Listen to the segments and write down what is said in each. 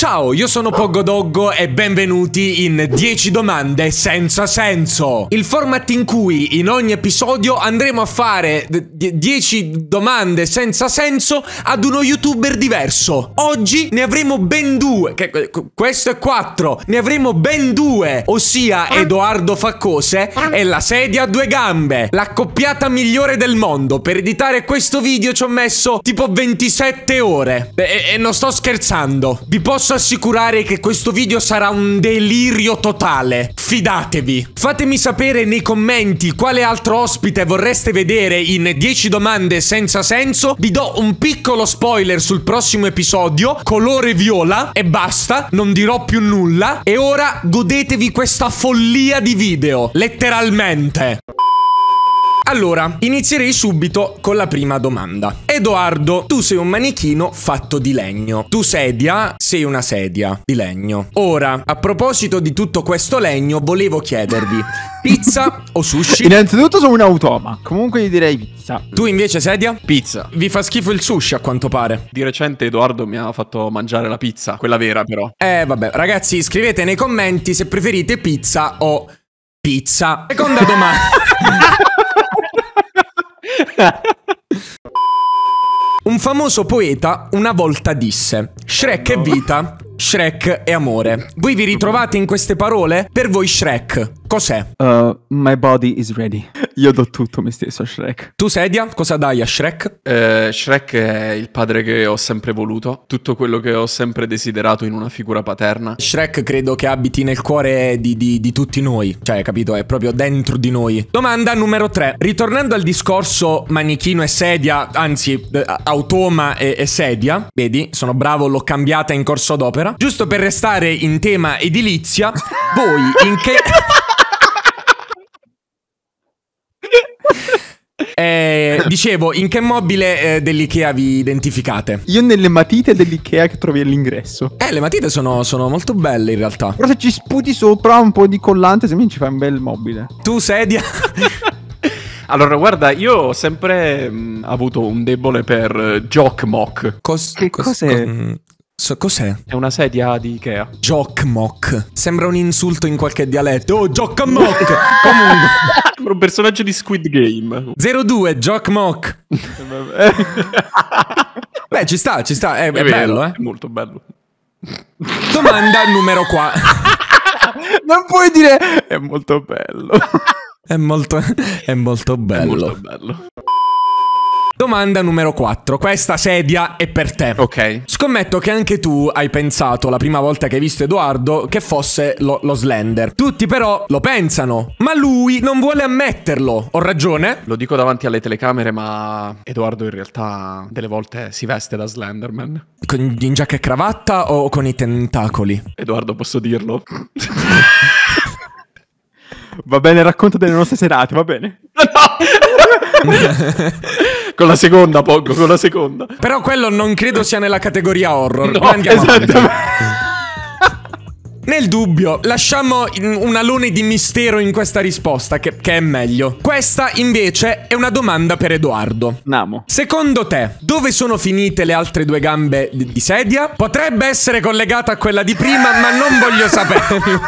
Ciao, io sono Pogodoggo e benvenuti in 10 domande senza senso. Il format in cui in ogni episodio andremo a fare 10 domande senza senso ad uno youtuber diverso. Oggi ne avremo ben due, che, questo è 4, ne avremo ben due, ossia Edoardo Faccose e la sedia a due gambe, l'accoppiata migliore del mondo. Per editare questo video ci ho messo tipo 27 ore. E, e non sto scherzando, vi posso posso assicurare che questo video sarà un delirio totale. Fidatevi. Fatemi sapere nei commenti quale altro ospite vorreste vedere in 10 domande senza senso. Vi do un piccolo spoiler sul prossimo episodio, colore viola e basta, non dirò più nulla. E ora godetevi questa follia di video, letteralmente. Allora, inizierei subito con la prima domanda. Edoardo, tu sei un manichino fatto di legno. Tu sedia, sei una sedia di legno. Ora, a proposito di tutto questo legno, volevo chiedervi, pizza o sushi? Innanzitutto sono un automa, comunque gli direi pizza. Tu invece sedia? Pizza. Vi fa schifo il sushi a quanto pare. Di recente Edoardo mi ha fatto mangiare la pizza, quella vera però. Eh vabbè, ragazzi scrivete nei commenti se preferite pizza o pizza. Seconda domanda. Un famoso poeta una volta disse: Shrek è vita, Shrek e amore. Voi vi ritrovate in queste parole? Per voi Shrek, cos'è? Uh, my body is ready. Io do tutto me stesso a Shrek. Tu sedia, cosa dai a Shrek? Uh, Shrek è il padre che ho sempre voluto, tutto quello che ho sempre desiderato in una figura paterna. Shrek credo che abiti nel cuore di, di, di tutti noi, cioè capito, è proprio dentro di noi. Domanda numero 3. Ritornando al discorso manichino e sedia, anzi eh, automa e, e sedia, vedi, sono bravo, l'ho cambiata in corso d'opera camera. Giusto per restare in tema edilizia, voi in che... Eh, dicevo, in che mobile eh, dell'IKEA vi identificate? Io nelle matite dell'IKEA che trovi all'ingresso. Eh, le matite sono, sono, molto belle in realtà. Però se ci sputi sopra un po' di collante, se mi ci fai un bel mobile. Tu sedia. allora, guarda, io ho sempre mh, mm, avuto un debole per uh, Jock Mock. Cos- che cos- cos'è? Cos- mm, So, cos'è? È una sedia di Ikea. Jockmock. Sembra un insulto in qualche dialetto. Oh, Jockmock! Comunque. Sembra un personaggio di Squid Game. 02, Jockmock. Beh, ci sta, ci sta. È, è, è vero, bello, eh? È molto bello. Domanda numero 4. non puoi dire... È molto bello. È molto, è molto bello. È molto bello. Domanda numero 4. Questa sedia è per te. Ok. Scommetto che anche tu hai pensato la prima volta che hai visto Edoardo che fosse lo, lo Slender. Tutti però lo pensano, ma lui non vuole ammetterlo. Ho ragione? Lo dico davanti alle telecamere, ma Edoardo in realtà delle volte si veste da Slenderman. Con, in giacca e cravatta o con i tentacoli? Edoardo, posso dirlo? va bene, racconta delle nostre serate, va bene. No! con la seconda, Pogo, con la seconda. Però quello non credo sia nella categoria horror. No, esattamente. Nel dubbio, lasciamo un alone di mistero in questa risposta, che, che, è meglio. Questa, invece, è una domanda per Edoardo. Namo. Secondo te, dove sono finite le altre due gambe di sedia? Potrebbe essere collegata a quella di prima, ma non voglio saperlo.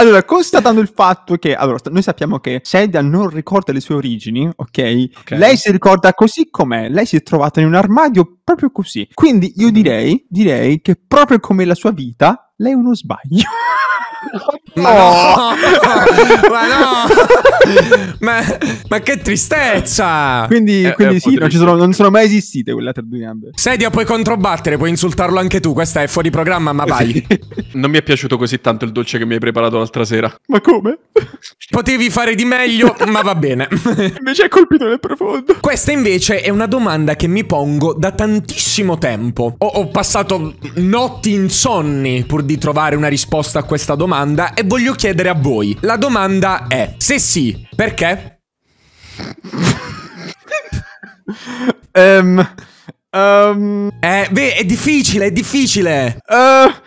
Allora, constatando il fatto che allora, noi sappiamo che Zelda non ricorda le sue origini, ok? okay. Lei si ricorda così com'è, lei si è trovata in un armadio proprio così. Quindi io mm-hmm. direi, direi che proprio come la sua vita, lei è uno sbaglio. Ma no! ma no! ma, ma, che tristezza! Quindi, eh, quindi eh, sì, non sono, non, sono, mai esistite quelle altre due gambe. Sedia, puoi controbattere, puoi insultarlo anche tu. Questa è fuori programma, ma vai. Sì. non mi è piaciuto così tanto il dolce che mi hai preparato l'altra sera. Ma come? Potevi fare di meglio, ma va bene. invece è colpito nel profondo. Questa invece è una domanda che mi pongo da tantissimo tempo. Ho, ho passato notti insonni pur di trovare una risposta a questa domanda e voglio chiedere a voi. La domanda è, se sì, perché? um, um... Eh, beh, è difficile, è difficile. Uh...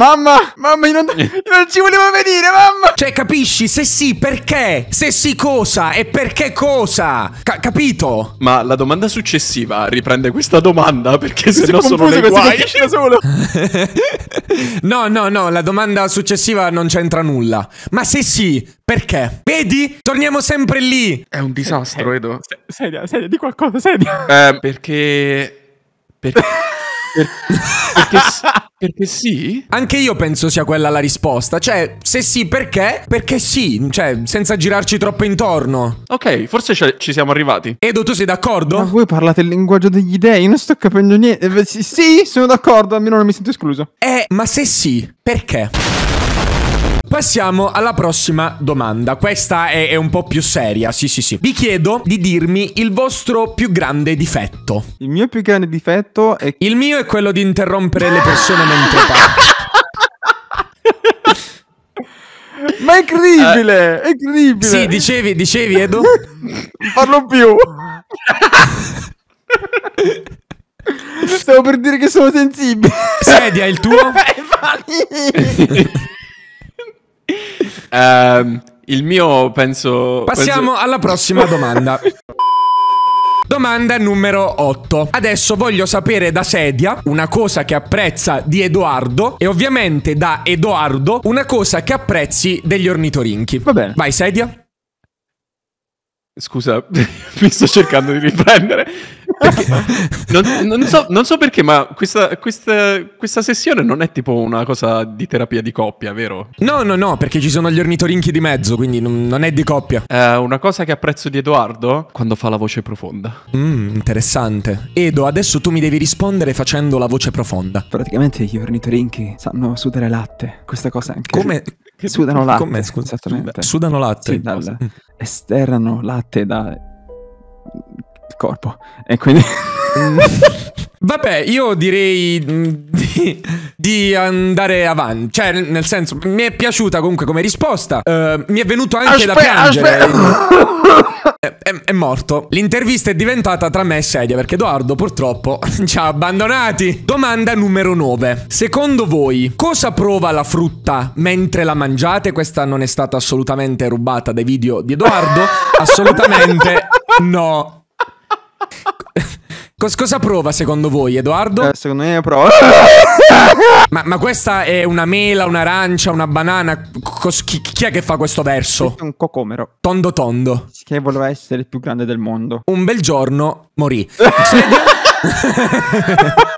Mamma, mamma, io non, eh. io non, ci volevo venire, mamma. Cioè, capisci? Se sì, perché? Se sì, cosa? E perché cosa? Ca capito? Ma la domanda successiva riprende questa domanda perché se no sono le guai. Da solo. no, no, no, la domanda successiva non c'entra nulla. Ma se sì, perché? Vedi? Torniamo sempre lì. È un disastro, eh, eh. Edo. Sedia, sedia, di qualcosa, sedia. Eh, perché... Perché perché, perché, sì? Anche io penso sia quella la risposta. Cioè, se sì, perché? Perché sì, cioè, senza girarci troppo intorno. Ok, forse ci siamo arrivati. Edo, tu sei d'accordo? Ma voi parlate il linguaggio degli dèi, non sto capendo niente. Eh, sì, sono d'accordo, almeno non mi sento escluso. Eh, ma se sì, perché? Passiamo alla prossima domanda. Questa è, è, un po' più seria, sì sì sì. Vi chiedo di dirmi il vostro più grande difetto. Il mio più grande difetto è... Il mio è quello di interrompere le persone mentre parlano. Ma è incredibile, uh, è incredibile. Sì, dicevi, dicevi Edo? non parlo più. Stavo per dire che sono sensibile. Sedia, il tuo? Uh, il mio penso. Passiamo penso... alla prossima domanda. Domanda numero 8. Adesso voglio sapere da Sedia una cosa che apprezza di Edoardo e ovviamente da Edoardo una cosa che apprezzi degli ornitorinchi. Va bene. Vai Sedia. Scusa, mi sto cercando di riprendere non, non, so, non, so, perché, ma questa, questa, questa, sessione non è tipo una cosa di terapia di coppia, vero? No, no, no, perché ci sono gli ornitorinchi di mezzo, quindi non, non è di coppia. Eh, una cosa che apprezzo di Edoardo quando fa la voce profonda. Mmm, interessante. Edo, adesso tu mi devi rispondere facendo la voce profonda. Praticamente gli ornitorinchi sanno sudare latte. Questa cosa anche. Come? Che sudano latte. Come? Scusa, esattamente. Sudano latte. Sì, dal, mm. esterno latte da corpo. E quindi... Vabbè, io direi mm, di, di, andare avanti. Cioè, nel senso, mi è piaciuta comunque come risposta. Uh, mi è venuto anche aspe, da piangere. È, è, è, morto. L'intervista è diventata tra me e Sedia perché Edoardo purtroppo ci ha abbandonati. Domanda numero 9. Secondo voi, cosa prova la frutta mentre la mangiate? Questa non è stata assolutamente rubata dai video di Edoardo. Assolutamente no. Cos cosa prova secondo voi, Edoardo? Eh, secondo me prova. ma, ma, questa è una mela, un'arancia, una banana? Cos chi, chi, è che fa questo verso? Questo è un cocomero. Tondo tondo. Che voleva essere il più grande del mondo. Un bel giorno morì.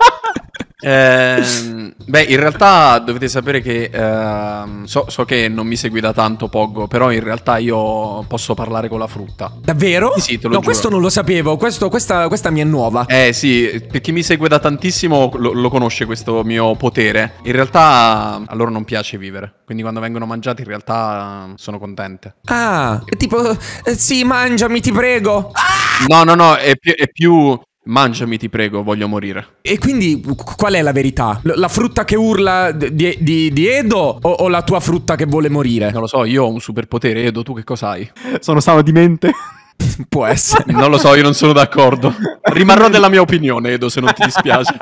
Ehm, beh, in realtà dovete sapere che ehm, so, so, che non mi segui da tanto Poggo, però in realtà io posso parlare con la frutta. Davvero? Sì, sì te lo No, giuro. questo non lo sapevo, questo, questa, questa mi è nuova. Eh sì, per chi mi segue da tantissimo lo, lo, conosce questo mio potere. In realtà a loro non piace vivere, quindi quando vengono mangiati in realtà ehm, sono contente. Ah, sì. tipo, eh, sì, mangiami, ti prego. Ah! No, no, no, è più, è più Mangiami, ti prego, voglio morire. E quindi qual è la verità? La frutta che urla di, di, di Edo o, o, la tua frutta che vuole morire? Non lo so, io ho un superpotere, Edo, tu che cosa hai? Sono sano di mente. Può essere. non lo so, io non sono d'accordo. Rimarrò della mia opinione, Edo, se non ti dispiace.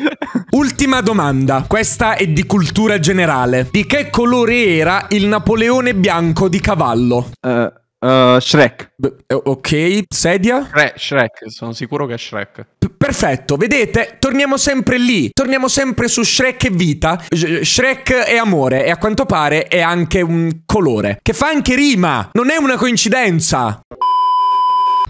Ultima domanda, questa è di cultura generale. Di che colore era il Napoleone bianco di cavallo? Eh... Uh. Uh, Shrek. B- eh, ok, sedia? Shre- Shrek, sono sicuro che è Shrek. P- perfetto, vedete? Torniamo sempre lì. Torniamo sempre su Shrek e vita. Sh- Shrek è amore e a quanto pare è anche un colore. Che fa anche rima. Non è una coincidenza.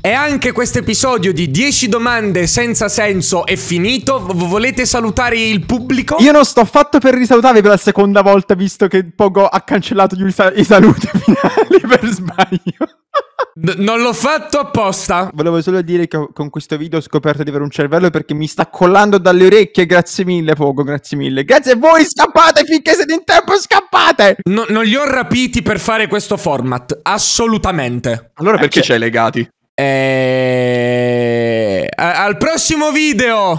E anche questo episodio di 10 domande senza senso è finito. V volete salutare il pubblico? Io non sto fatto per risalutarvi per la seconda volta, visto che Pogo ha cancellato i, sal i saluti finali per sbaglio. non l'ho fatto apposta. Volevo solo dire che con questo video ho scoperto di avere un cervello perché mi sta collando dalle orecchie. Grazie mille, Pogo, grazie mille. Grazie a voi, scappate finché siete in tempo, scappate! No, non li ho rapiti per fare questo format, assolutamente. Allora perché eh, ci hai legati? E... Eh, al prossimo video!